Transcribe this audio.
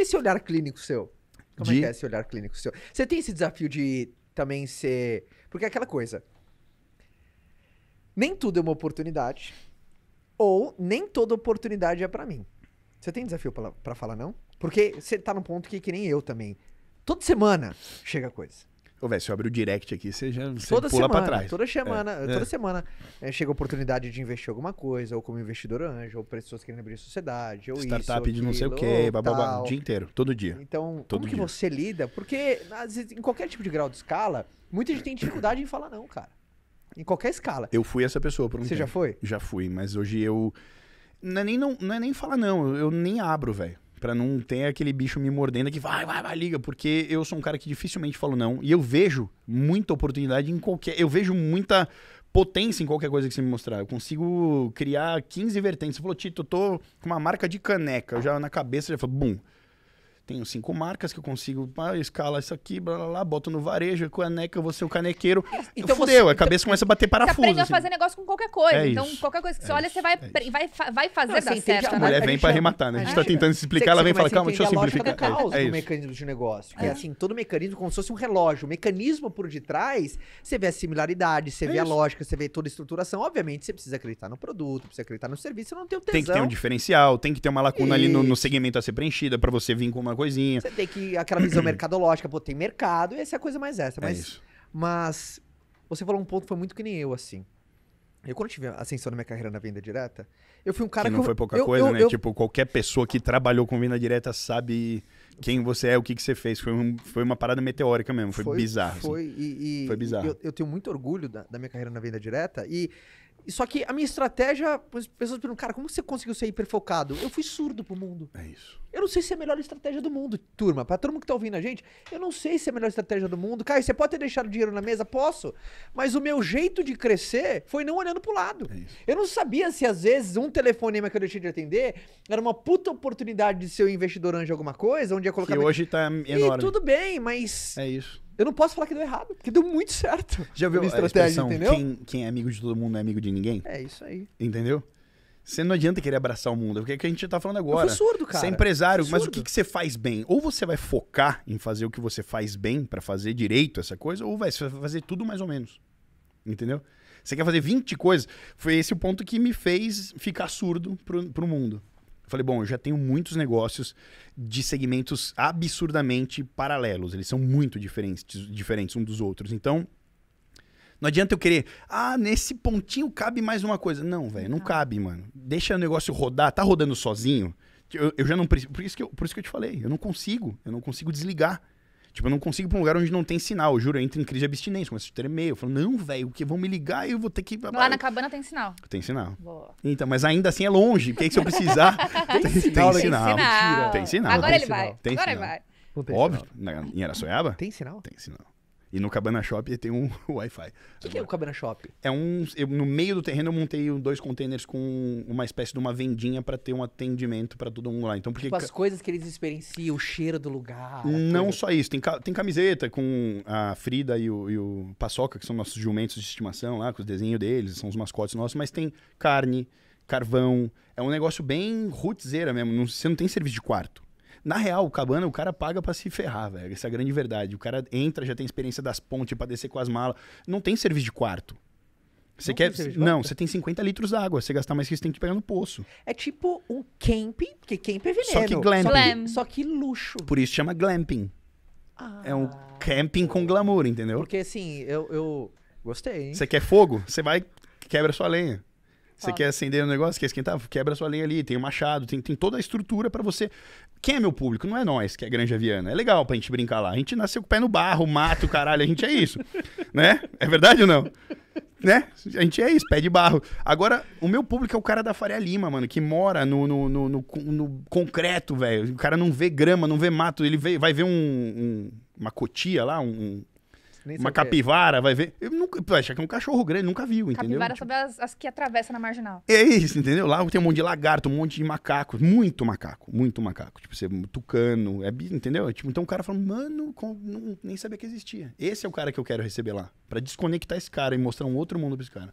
Esse olhar clínico seu. Como é de... é que é esse olhar clínico seu? Você tem esse desafio de também ser. Porque é aquela coisa. Nem tudo é uma oportunidade. Ou nem toda oportunidade é para mim. Você tem desafio para falar, não? Porque você tá num ponto que, que nem eu também. Toda semana chega coisa. Ô, velho, se eu abrir o direct aqui, você já você toda pula semana, pra trás. Toda semana, é. toda é. semana é, chega a oportunidade de investir alguma coisa, ou como investidor anjo, ou pessoas querendo abrir sociedade, ou Startup isso, Startup de não sei o quê, bababá, o dia inteiro, todo dia. Então, todo como dia. que você lida? Porque vezes, em qualquer tipo de grau de escala, muita gente tem dificuldade em falar não, cara. Em qualquer escala. Eu fui essa pessoa por um Você tempo. já foi? Já fui, mas hoje eu... Não é nem, não, não é nem falar não, eu nem abro, velho. Pra não ter aquele bicho me mordendo que vai, vai, vai, liga. Porque eu sou um cara que dificilmente falo não. E eu vejo muita oportunidade em qualquer. Eu vejo muita potência em qualquer coisa que você me mostrar. Eu consigo criar 15 vertentes. Você falou, Tito, eu tô com uma marca de caneca. Eu já na cabeça já falo, bum tenho cinco marcas que eu consigo, ah, escala isso aqui, blá, blá, blá, boto no varejo, neca, eu vou ser o canequeiro. Então, então Fudeu, você, a cabeça então, começa a bater parafuso. Você aprende assim. a fazer negócio com qualquer coisa. É então, isso, qualquer coisa que você é olha, isso, você vai, é vai, vai fazer Não, assim, certo. Né? A mulher né? vem pra arrematar, né? A gente tá tentando explicar, ela vem e fala, calma, assim, deixa eu é simplificar. Causa é o mecanismo de negócio. É, é. assim, todo mecanismo como se fosse um relógio. O mecanismo por detrás, você vê a similaridade, você é vê a lógica, você vê toda a estruturação. Obviamente, você precisa acreditar no produto, precisa acreditar no serviço, você não tem o tesão. Tem que ter um diferencial, tem que ter uma lacuna ali no segmento a ser preenchida pra você vir com uma coisinha. Você tem que aquela visão mercadológica, pô, tem mercado e essa é a coisa mais essa. É mas, é isso. mas você falou um ponto foi muito que nem eu, assim. Eu, quando tive ascensão na minha carreira na venda direta, eu fui um cara que. Não foi pouca eu, coisa, eu, né? Tipo, qualquer pessoa que trabalhou com venda direta sabe quem você é, o que, que você fez. Foi, um, foi uma parada meteórica mesmo, foi, foi bizarro. Assim. Foi, assim. e, e, foi bizarro. Eu, tenho muito orgulho da, da minha carreira na venda direta e só que a minha estratégia, as pessoas perguntam, cara, como você conseguiu ser hiperfocado? Eu fui surdo pro mundo. É isso. Eu não sei se é a melhor estratégia do mundo, turma. Pra todo mundo que tá ouvindo a gente, eu não sei se é a melhor estratégia do mundo. Cara, você pode ter deixado dinheiro na mesa? Posso. Mas o meu jeito de crescer foi não olhando pro lado. É isso. eu não sabia se às vezes um telefonema que eu deixei de atender era uma puta oportunidade de ser um investidor anjo alguma coisa, onde ia colocar. Que hoje tá enorme. E tudo bem, mas. É isso. Eu não posso falar que deu errado, porque deu muito certo. Já viu a estratégia, entendeu? Quem, quem, é amigo de todo mundo não é amigo de ninguém? É isso aí. Entendeu? Você não adianta querer abraçar o mundo, porque é o que a gente tá falando agora. Eu surdo, cara. Você é empresário, mas o que, que você faz bem? Ou você vai focar em fazer o que você faz bem para fazer direito essa coisa, ou vai, você vai fazer tudo mais ou menos. Entendeu? Você quer fazer 20 coisas. Foi esse o ponto que me fez ficar surdo pro, pro mundo falei, bom, eu já tenho muitos negócios de segmentos absurdamente paralelos. Eles são muito diferentes, diferentes um dos outros. Então, não adianta eu querer, ah, nesse pontinho cabe mais uma coisa. Não, velho, não ah. cabe, mano. Deixa o negócio rodar, tá rodando sozinho. Eu, eu já não preciso. Por isso, que por isso que eu te falei, eu não consigo, eu não consigo desligar. Tipo, eu não consigo ir pra um lugar onde não tem sinal. Eu juro, eu entro em crise de abstinência, começo a tremer. Eu falo, não, velho, que vão me ligar e eu vou ter que. Lá na cabana tem sinal. Tem sinal. Boa. Então, mas ainda assim é longe. é que se eu precisar. tem, tem, sinal, tem, sinal. Tem sinal. Agora tem ele sinal. vai. Tem Agora sinal. ele vai. Óbvio. Na, em Araçoiaba? Tem sinal? Tem sinal. E no Cabana Shop tem um Wi-Fi. O que, que, é o Cabana Shop? É um. Eu, no meio do terreno eu montei dois containers com uma espécie de uma vendinha para ter um atendimento para todo mundo lá. Então, porque tipo, as coisas que eles experienciam, o cheiro do lugar. Não coisa... só isso. Tem, tem camiseta com a Frida e o, e o Paçoca, que são nossos jumentos de estimação lá, com os desenhos deles, são os mascotes nossos, mas tem carne, carvão. É um negócio bem rootzeira mesmo. Não, você não tem serviço de quarto. Na real, o cabana, o cara paga para se ferrar, velho. Essa é a grande verdade. O cara entra, já tem experiência das pontes para descer com as malas. Não tem serviço de quarto. Você não quer. Não, você tem 50 litros d'água. Você gastar mais que isso, tem que pegar no poço. É tipo um camping, porque camping é veneno. Só que glamping. Glam. Só que luxo. Por isso chama glamping. Ah. É um ah. camping com glamour, entendeu? Porque assim, eu, eu gostei, Você quer fogo? Você vai quebra sua lenha. Você quer acender um negócio, quer esquentar, quebra sua linha ali, tem o um machado, tem, tem toda a estrutura para você. Quem é meu público? Não é nós, que é Granja Viana. É legal pra gente brincar lá. A gente nasceu com o pé no barro, mato, caralho, a gente é isso. né? É verdade ou não? Né? A gente é isso, pé de barro. Agora, o meu público é o cara da Faria Lima, mano, que mora no, no, no, no, no concreto, velho. O cara não vê grama, não vê mato, ele vê, vai ver um, um uma cotia lá, um, uma capivara, vai ver. Eu nunca, vai achar que é um cachorro grande, nunca viu, entendeu? Capivara tipo, as, as, que atravessa na marginal. É isso, entendeu? Lá tem um monte de lagarto, um monte de macaco, muito macaco, muito macaco. Tipo, você, é tucano, é, entendeu? É tipo, então o cara fala, mano, não, nem sabia que existia. Esse é o cara que eu quero receber lá, para desconectar esse cara e mostrar um outro mundo pra esse cara.